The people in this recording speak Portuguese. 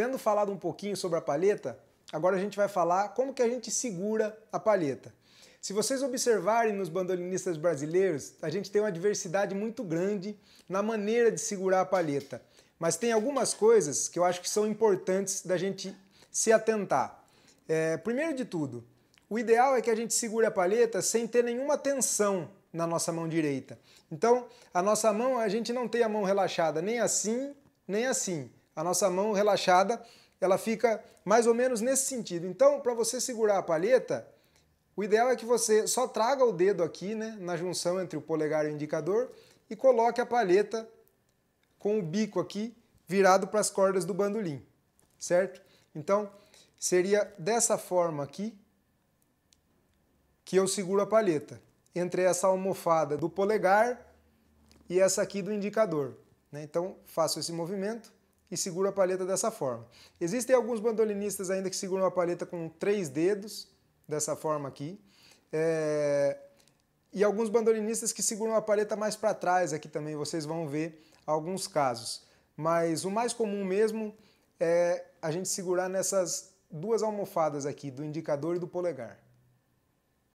Tendo falado um pouquinho sobre a palheta, agora a gente vai falar como que a gente segura a palheta. Se vocês observarem nos bandolinistas brasileiros, a gente tem uma diversidade muito grande na maneira de segurar a palheta. Mas tem algumas coisas que eu acho que são importantes da gente se atentar. É, primeiro de tudo, o ideal é que a gente segure a palheta sem ter nenhuma tensão na nossa mão direita. Então, a nossa mão, a gente não tem a mão relaxada nem assim, nem assim. A nossa mão relaxada, ela fica mais ou menos nesse sentido. Então, para você segurar a palheta, o ideal é que você só traga o dedo aqui, né, na junção entre o polegar e o indicador, e coloque a palheta com o bico aqui virado para as cordas do bandolim, certo? Então, seria dessa forma aqui que eu seguro a palheta, entre essa almofada do polegar e essa aqui do indicador. Né? Então, faço esse movimento e segura a palheta dessa forma. Existem alguns bandolinistas ainda que seguram a palheta com três dedos, dessa forma aqui. É... E alguns bandolinistas que seguram a palheta mais para trás aqui também, vocês vão ver alguns casos. Mas o mais comum mesmo é a gente segurar nessas duas almofadas aqui, do indicador e do polegar.